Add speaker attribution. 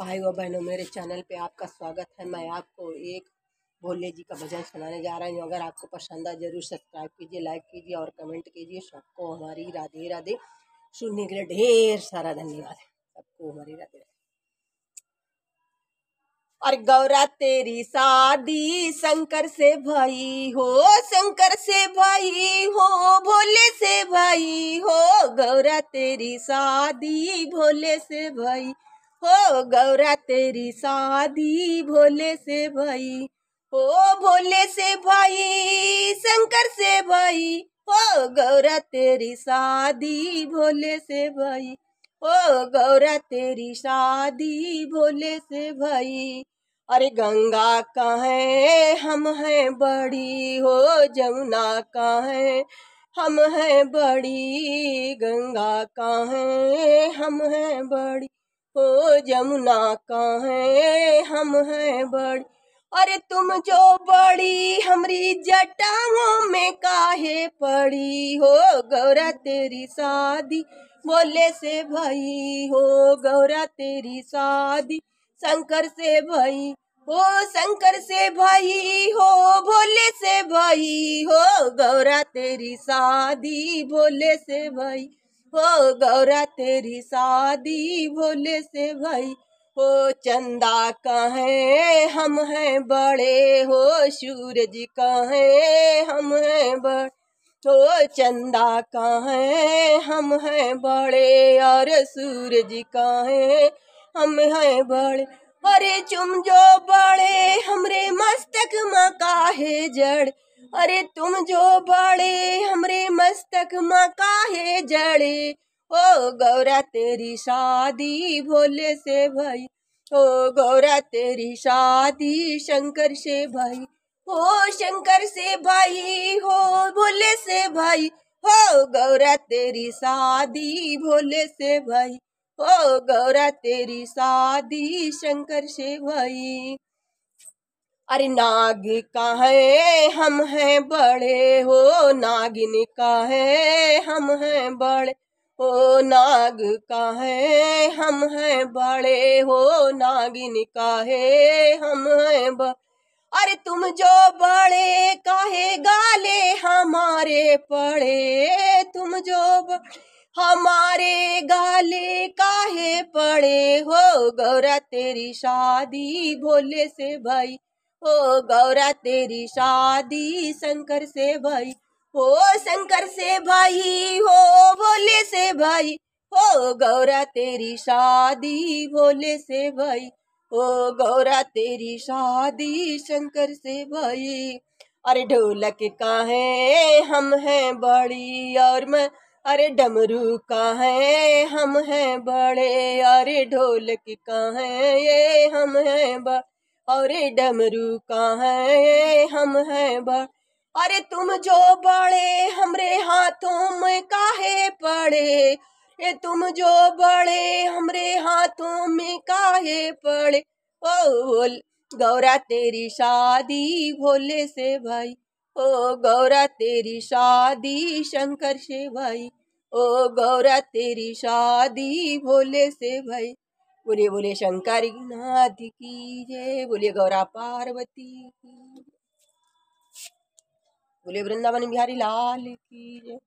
Speaker 1: भाई और बहनों मेरे चैनल पे आपका स्वागत है मैं आपको एक भोले जी का भजन सुनाने जा रही हूँ अगर आपको पसंद आए जरूर सब्सक्राइब कीजिए लाइक कीजिए और कमेंट कीजिए सबको हमारी राधे राधे सुनने के लिए ढेर सारा धन्यवाद सबको हमारी राधे और गौरा तेरी शादी शंकर से भाई हो शंकर से भाई हो भोले से भाई हो गौरा तेरी शादी भोले से भाई हो गौरा तेरी शादी भोले से भाई हो भोले से भाई शंकर से भाई हो गौरा तेरी शादी भोले से भाई हो गौरा तेरी शादी भोले से भाई अरे गंगा का है हम हैं बड़ी हो जमुना का है हम हैं बड़ी गंगा का है हम हैं बड़ी ओ जमुना का है हम हैं बड़ी अरे तुम जो बड़ी हमरी जटाओं में काहे पड़ी हो गौरा तेरी शादी बोले से भई हो गौरा तेरी शादी शंकर से भई हो शंकर से भई हो भोले से भई हो गौरा तेरी शादी भोले से भई हो गौरा तेरी शादी भोले से भाई हो चंदा कहे हम हैं बड़े हो सूरज कहे हम हैं बड़े तो चंदा कहे हम हैं बड़े और सूरज कहे हम हैं बड़े अरे चुम जो बड़े हमरे मस्तक मकाहे जड़ अरे तुम जो बड़े हमरे मस्तक मकाहे जड़े ओ गौरा तेरी शादी भोले से भाई ओ गौरा तेरी शादी शंकर से भाई हो शंकर से भाई हो भोले से भाई हो गौरा तेरी शादी भोले से भाई हो गौरा तेरी शादी शंकर से भाई अरे नाग का है हम हैं बड़े हो नागिन का है हम हैं बड़े हो नाग का है हम हैं बड़े हो नागिन का है हम हैं बड़े अरे तुम जो बड़े काहे गाले हमारे पड़े तुम जो हमारे गाले काहे पड़े हो गौरा तेरी शादी भोले से भाई हो गौरा तेरी शादी शंकर से भाई हो शंकर से भाई हो भोले से भाई हो गौरा तेरी शादी भोले से भाई हो गौरा तेरी शादी शंकर से भाई अरे ढोलक का है हम हैं बड़ी और मैं अरे डमरू का है हम हैं बड़े अरे ढोलक का है ये हम हैं बड़े और डमरू का है हम हैं बड़ अरे तुम जो बड़े हमरे हाथों में काहे पड़े ये तुम जो बड़े हमरे हाथों में काहे पड़े ओ बोल गौरा तेरी शादी भोले से भाई ओ गौरा तेरी शादी शंकर से भाई ओ गौरा तेरी शादी भोले से भाई बोलिए बोलिए शंकर नाथ की जय बोलिए गौरा पार्वती की बोलिए वृंदावन बिहारी लाल की जय